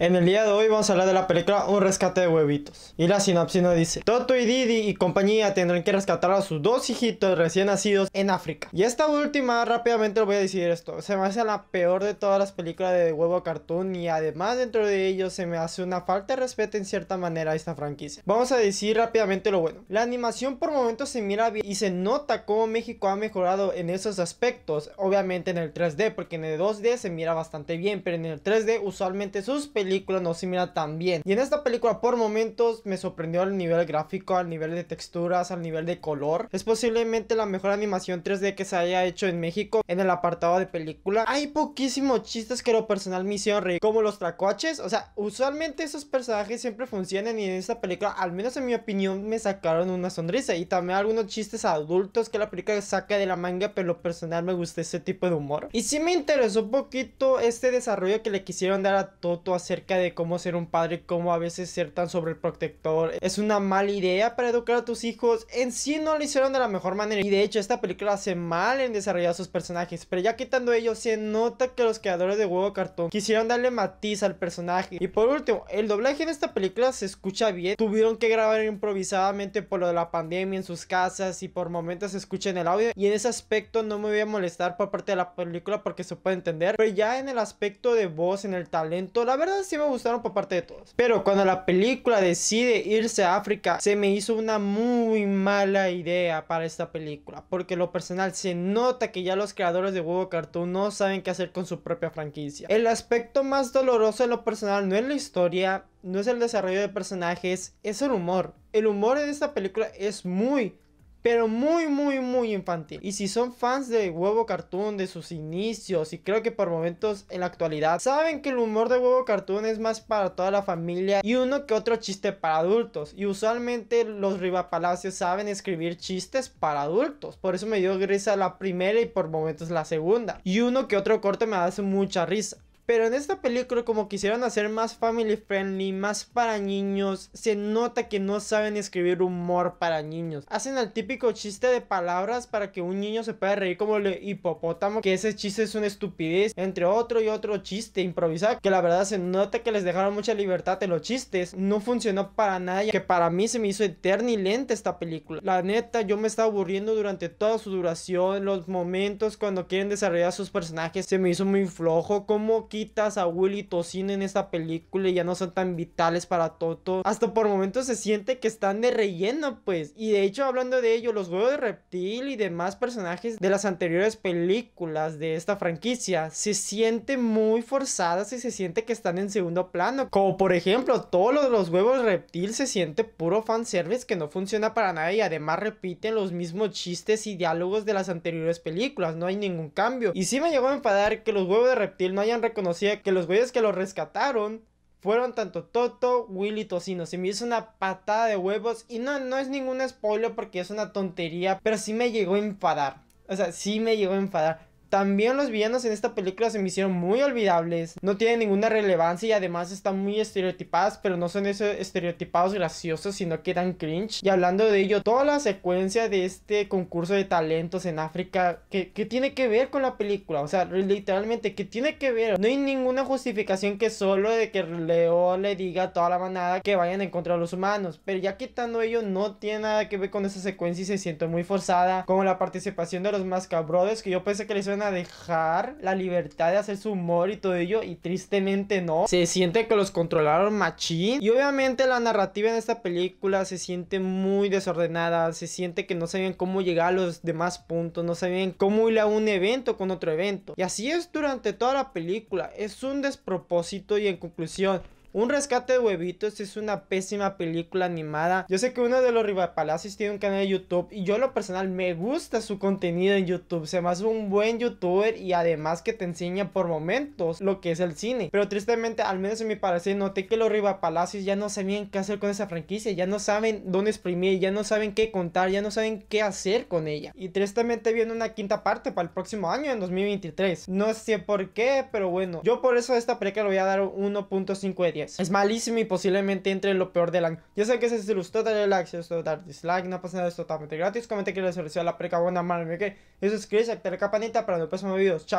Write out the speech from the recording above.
En el día de hoy vamos a hablar de la película Un rescate de huevitos. Y la sinopsis nos dice, Toto y Didi y compañía tendrán que rescatar a sus dos hijitos recién nacidos en África. Y esta última, rápidamente lo voy a decir esto, se me hace la peor de todas las películas de huevo cartoon y además dentro de ello se me hace una falta de respeto en cierta manera a esta franquicia. Vamos a decir rápidamente lo bueno. La animación por momentos se mira bien y se nota cómo México ha mejorado en esos aspectos, obviamente en el 3D, porque en el 2D se mira bastante bien, pero en el 3D usualmente sus películas película no se mira tan bien. Y en esta película por momentos me sorprendió al nivel gráfico, al nivel de texturas, al nivel de color. Es posiblemente la mejor animación 3D que se haya hecho en México en el apartado de película. Hay poquísimos chistes que lo personal me hicieron reír, como los tracoaches. O sea, usualmente esos personajes siempre funcionan y en esta película, al menos en mi opinión, me sacaron una sonrisa. Y también algunos chistes adultos que la película saca de la manga, pero lo personal me gusta ese tipo de humor. Y sí me interesó un poquito este desarrollo que le quisieron dar a Toto hacer acerca de cómo ser un padre, cómo a veces ser tan sobreprotector es una mala idea para educar a tus hijos. En sí no lo hicieron de la mejor manera y de hecho esta película hace mal en desarrollar sus personajes, pero ya quitando ellos se nota que los creadores de Huevo Cartón quisieron darle matiz al personaje. Y por último, el doblaje de esta película se escucha bien, tuvieron que grabar improvisadamente por lo de la pandemia en sus casas y por momentos se escucha en el audio y en ese aspecto no me voy a molestar por parte de la película porque se puede entender, pero ya en el aspecto de voz, en el talento, la verdad sí me gustaron por parte de todos. Pero cuando la película decide irse a África, se me hizo una muy mala idea para esta película. Porque lo personal se nota que ya los creadores de Hugo Cartoon no saben qué hacer con su propia franquicia. El aspecto más doloroso en lo personal no es la historia, no es el desarrollo de personajes, es el humor. El humor en esta película es muy pero muy, muy, muy infantil. Y si son fans de Huevo Cartoon, de sus inicios, y creo que por momentos en la actualidad, saben que el humor de Huevo Cartoon es más para toda la familia y uno que otro chiste para adultos. Y usualmente los Rivapalacios saben escribir chistes para adultos. Por eso me dio risa la primera y por momentos la segunda. Y uno que otro corte me hace mucha risa. Pero en esta película como quisieran hacer más family friendly, más para niños, se nota que no saben escribir humor para niños. Hacen el típico chiste de palabras para que un niño se pueda reír como el hipopótamo, que ese chiste es una estupidez, entre otro y otro chiste improvisado, que la verdad se nota que les dejaron mucha libertad en los chistes. No funcionó para nadie, que para mí se me hizo eterna y lenta esta película. La neta, yo me estaba aburriendo durante toda su duración, los momentos cuando quieren desarrollar sus personajes, se me hizo muy flojo, como que a Willy Tocino en esta película y ya no son tan vitales para Toto. Hasta por momentos se siente que están de relleno, pues. Y de hecho, hablando de ello, los huevos de reptil y demás personajes de las anteriores películas de esta franquicia se siente muy forzadas y se siente que están en segundo plano. Como por ejemplo, todos los, huevos huevos reptil se siente puro fanservice que no funciona para nada y además repiten los mismos chistes y diálogos de las anteriores películas. No hay ningún cambio. Y si me llegó a enfadar que los huevos de reptil no hayan reconocido que los güeyes que lo rescataron fueron tanto Toto, Willy y Tocino. Se me hizo una patada de huevos. Y no, no es ningún spoiler porque es una tontería. Pero sí me llegó a enfadar. O sea, sí me llegó a enfadar. También los villanos en esta película se me hicieron muy olvidables, no tienen ninguna relevancia y además están muy estereotipadas, pero no son esos estereotipados graciosos, sino que dan cringe. Y hablando de ello, toda la secuencia de este concurso de talentos en África, ¿Qué tiene que ver con la película? O sea, literalmente, ¿Qué tiene que ver? No hay ninguna justificación que solo de que Leo le diga a toda la manada que vayan en contra de los humanos, pero ya quitando ello, no tiene nada que ver con esa secuencia y se siente muy forzada, como la participación de los Brothers que yo pensé que les iban a dejar la libertad de hacer su humor y todo ello, y tristemente no. Se siente que los controlaron machín. Y obviamente la narrativa en esta película se siente muy desordenada, se siente que no sabían cómo llegar a los demás puntos, no sabían cómo ir a un evento con otro evento. Y así es durante toda la película, es un despropósito y en conclusión, un rescate de huevitos es una pésima película animada. Yo sé que uno de los Rivapalacios tiene un canal de YouTube y yo lo personal me gusta su contenido en YouTube. Se me hace un buen youtuber y además que te enseña por momentos lo que es el cine. Pero tristemente, al menos en mi parecer, noté que los Rivapalacios ya no sabían qué hacer con esa franquicia. Ya no saben dónde exprimir, ya no saben qué contar, ya no saben qué hacer con ella. Y tristemente viene una quinta parte para el próximo año, en 2023. No sé por qué, pero bueno. Yo por eso a esta película le voy a dar 1.5 de es malísimo y posiblemente entre lo peor del año. Yo sé que se gustó, dale like, les gustó, dar dislike, no pasa nada, es totalmente gratis. Comenta que les pareció la preca buena, mala, ¿qué? Eso es Chris, activa la campanita para los próximos videos. Chao.